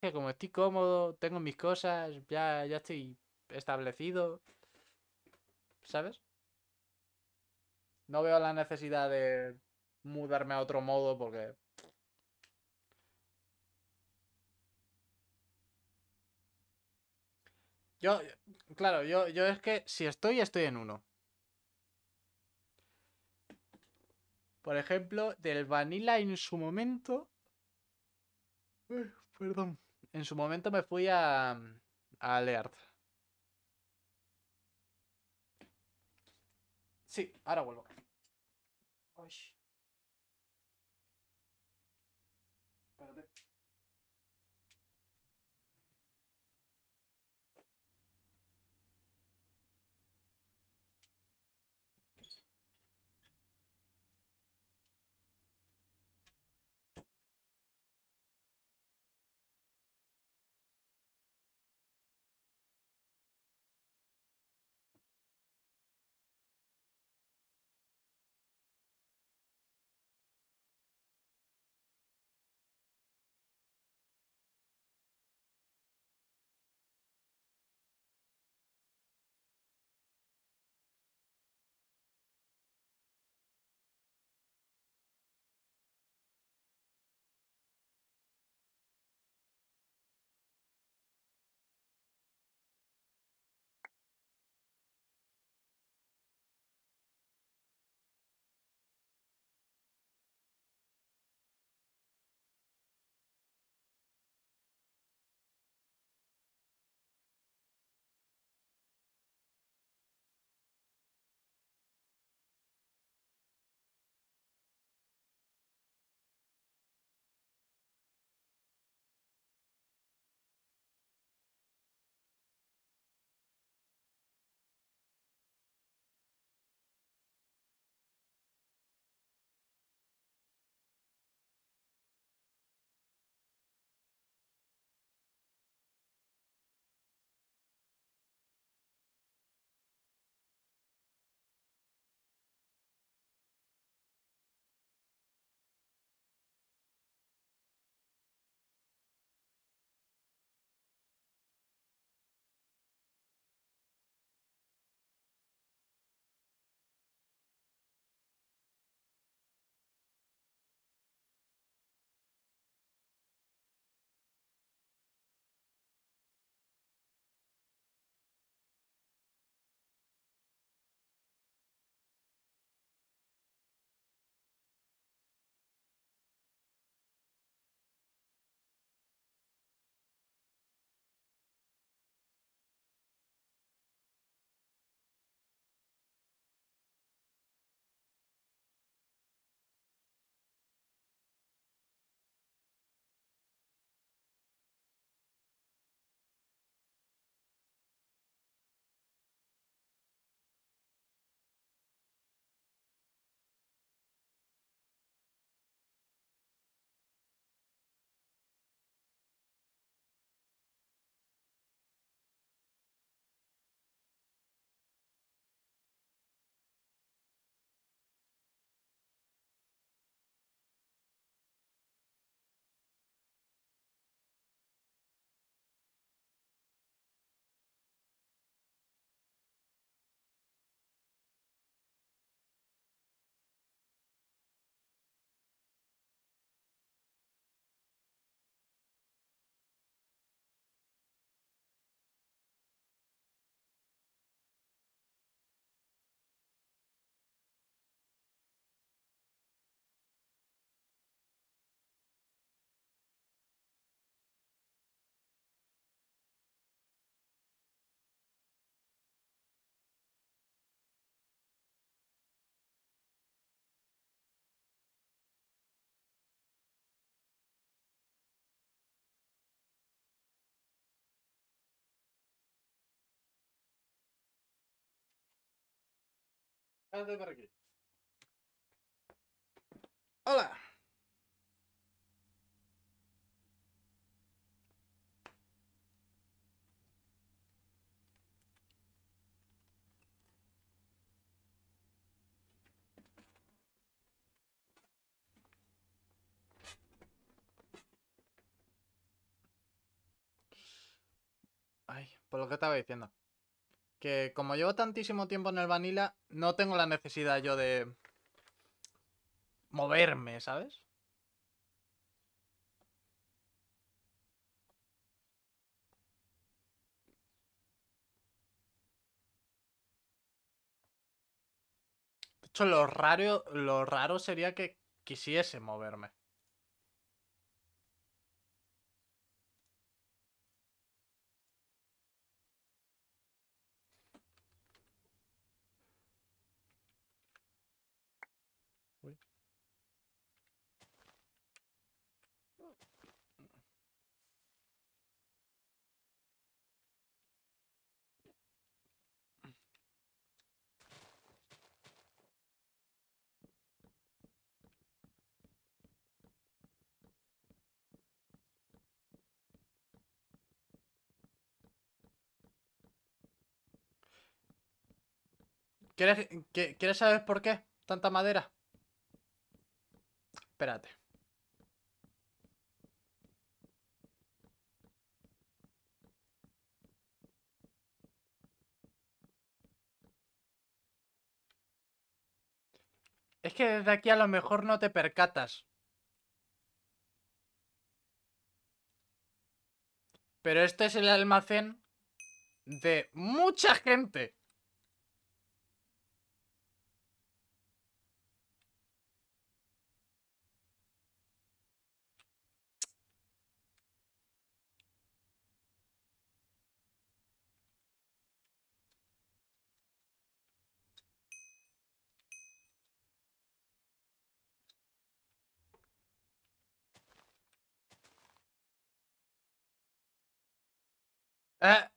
que como estoy cómodo, tengo mis cosas, ya, estoy establecido. ¿Sabes? No veo la necesidad de mudarme a otro modo porque Yo, claro, yo, yo es que si estoy, estoy en uno. Por ejemplo, del Vanilla en su momento. perdón en su momento me fui a, mm, a Alert. Sí, ahora vuelvo. Anda para aquí. Hola. Ay, por lo que estaba diciendo que como llevo tantísimo tiempo en el Vanilla, no tengo la necesidad yo de moverme, ¿sabes? De hecho, lo raro, lo raro sería que quisiese moverme. ¿Quieres saber por qué? Tanta madera. Espérate. Es que desde aquí a lo mejor no te percatas. Pero este es el almacén de mucha gente. Ah.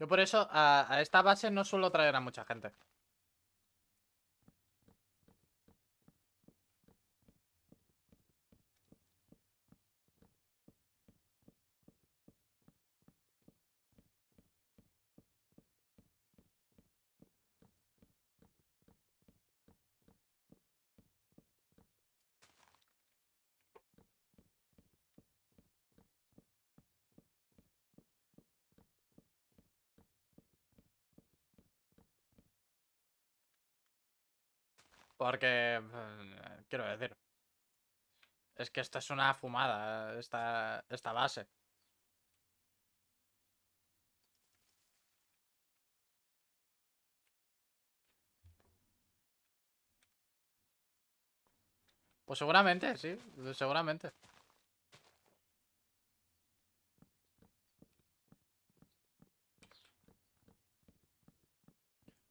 Yo por eso a, a esta base no suelo traer a mucha gente. Porque, eh, quiero decir, es que esto es una fumada, eh, esta, esta base. Pues seguramente, sí, seguramente.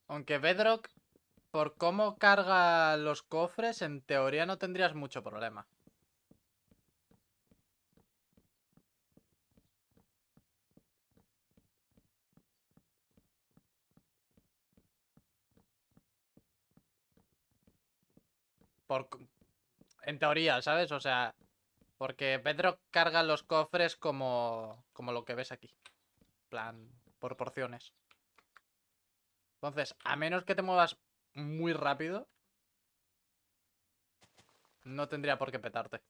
Aunque Bedrock por cómo carga los cofres, en teoría no tendrías mucho problema. en teoría, ¿sabes? O sea, porque Pedro carga los cofres como, como lo que ves aquí. plan, por porciones. Entonces, a menos que te muevas muy rápido, no tendría por qué petarte.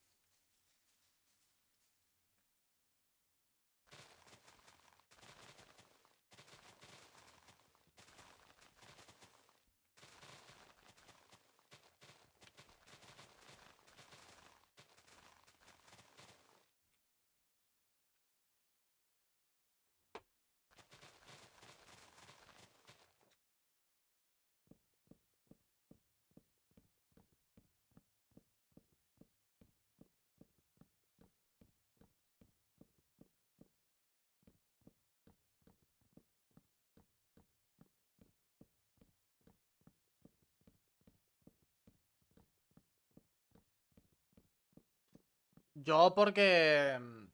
Yo porque... Mm,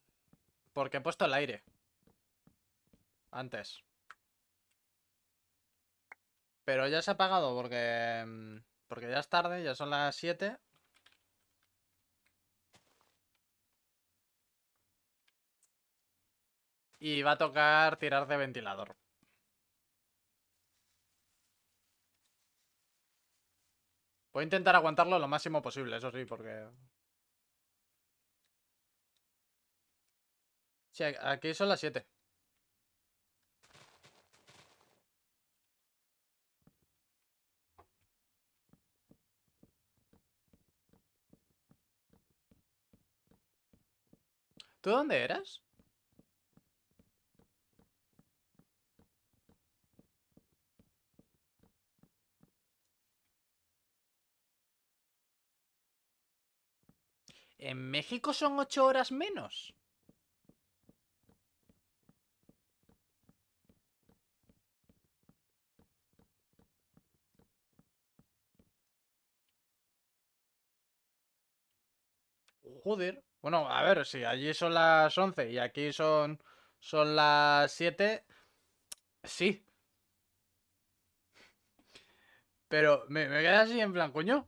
porque he puesto el aire. Antes. Pero ya se ha apagado porque... Mm, porque ya es tarde, ya son las 7. Y va a tocar tirar de ventilador. Voy a intentar aguantarlo lo máximo posible, eso sí, porque Sí, aquí son las 7. ¿Tú dónde eras? ¿En México son ocho horas menos? joder. Bueno, a ver, si allí son las 11 y aquí son, son las 7, sí. Pero me, me queda así en plan, coño.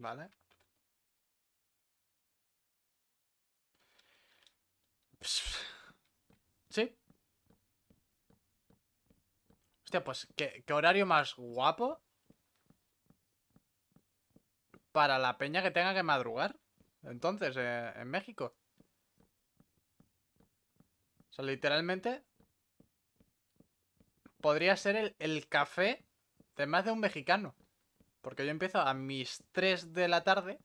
¿Vale? ¿Sí? Hostia, pues ¿qué, horario más guapo para la peña que tenga que madrugar. Entonces, eh, en México. O sea, literalmente podría ser el café de más de un mexicano. Porque yo empiezo a mis 3 de la tarde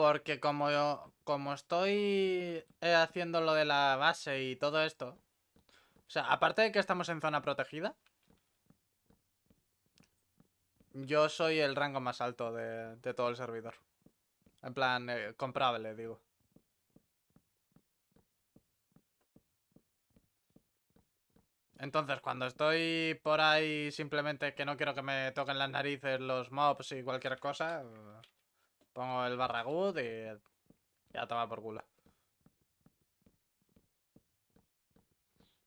Porque como, como estoy eh, haciendo lo de la base y todo esto... O sea, aparte de que estamos en zona protegida... Yo soy el rango más alto de, todo el servidor. En plan, eh, comprable, digo. Entonces, cuando estoy por ahí simplemente que no quiero que me toquen las narices los mobs y cualquier cosa... Pongo el barragud y ya toma por culo.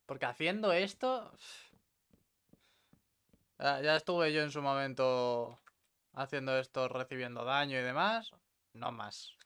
Porque haciendo esto... Ya, ya estuve yo en su momento haciendo esto, recibiendo daño y demás. No más.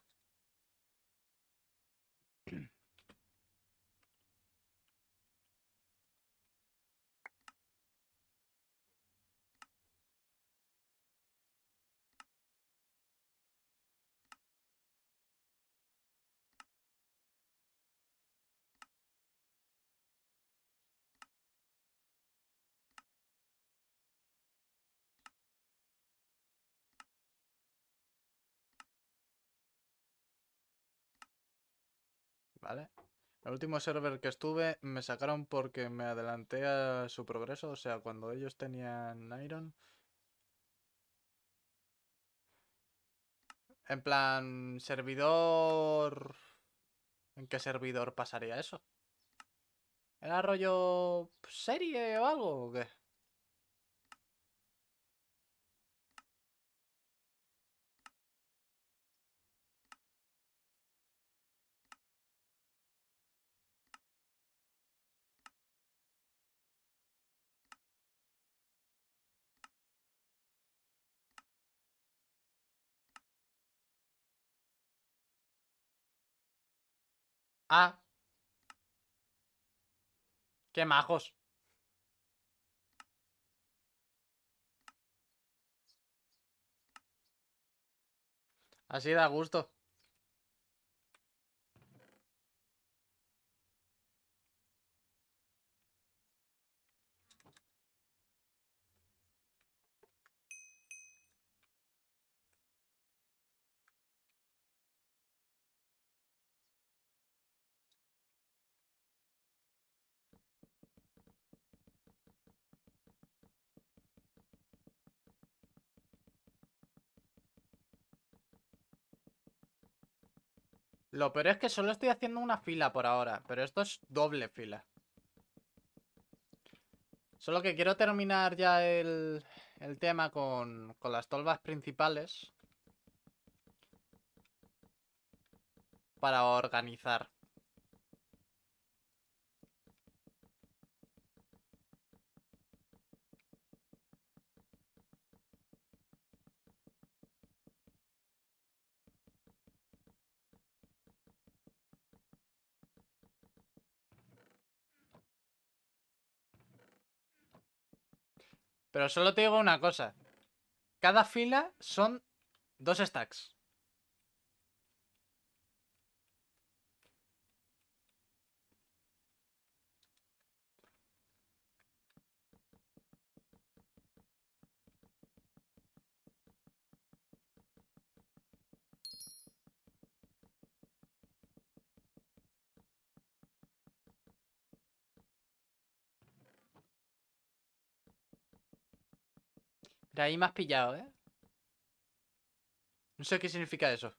¿vale? El último server que estuve me sacaron porque me adelanté a su progreso, o sea, cuando ellos tenían Iron. En plan, servidor... ¿En qué servidor pasaría eso? ¿Era rollo serie o algo o qué? Ah. Qué majos. Así da gusto. Lo peor es que solo estoy haciendo una fila por ahora, pero esto es doble fila. Solo que quiero terminar ya el, el tema con, con las tolvas principales. Para organizar. Pero solo te digo una cosa. Cada fila son dos stacks. ahí más pillado, ¿eh? No sé qué significa eso.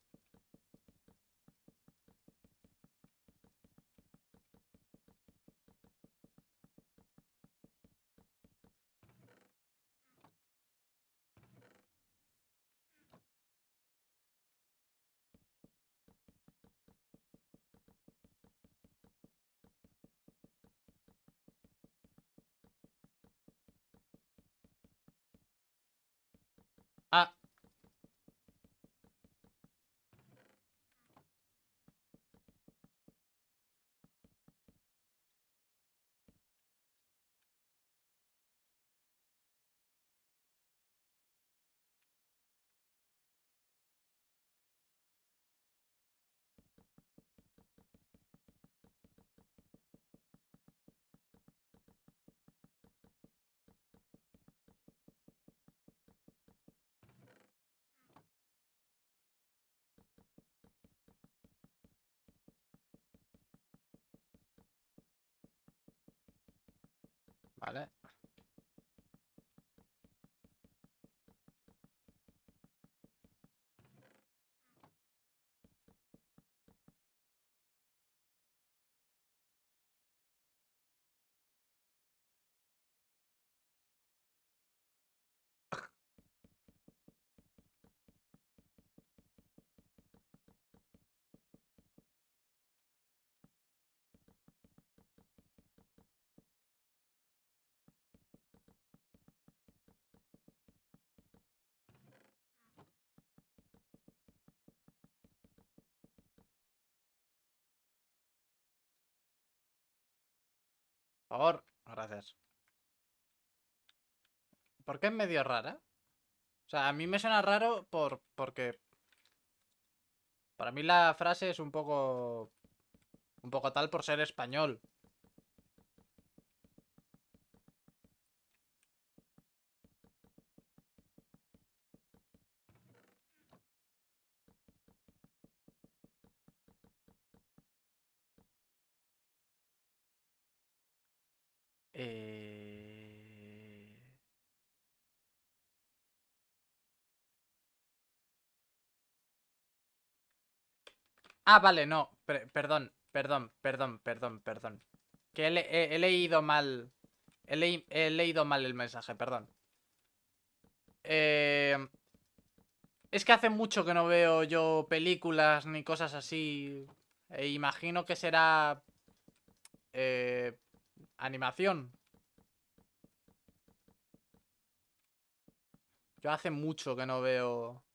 Got Por favor, gracias. ¿Por qué es medio rara? O sea, a mí me suena raro por, porque... Para mí la frase es un poco... Un poco tal por ser español. Eh, ah, vale, no. perdón, perdón, perdón, perdón, perdón. Que he, leído mal. He, leído mal el mensaje, perdón. Em, es que hace mucho que no veo yo películas ni cosas así. E imagino que será... Eh, Animación. Yo hace mucho que no veo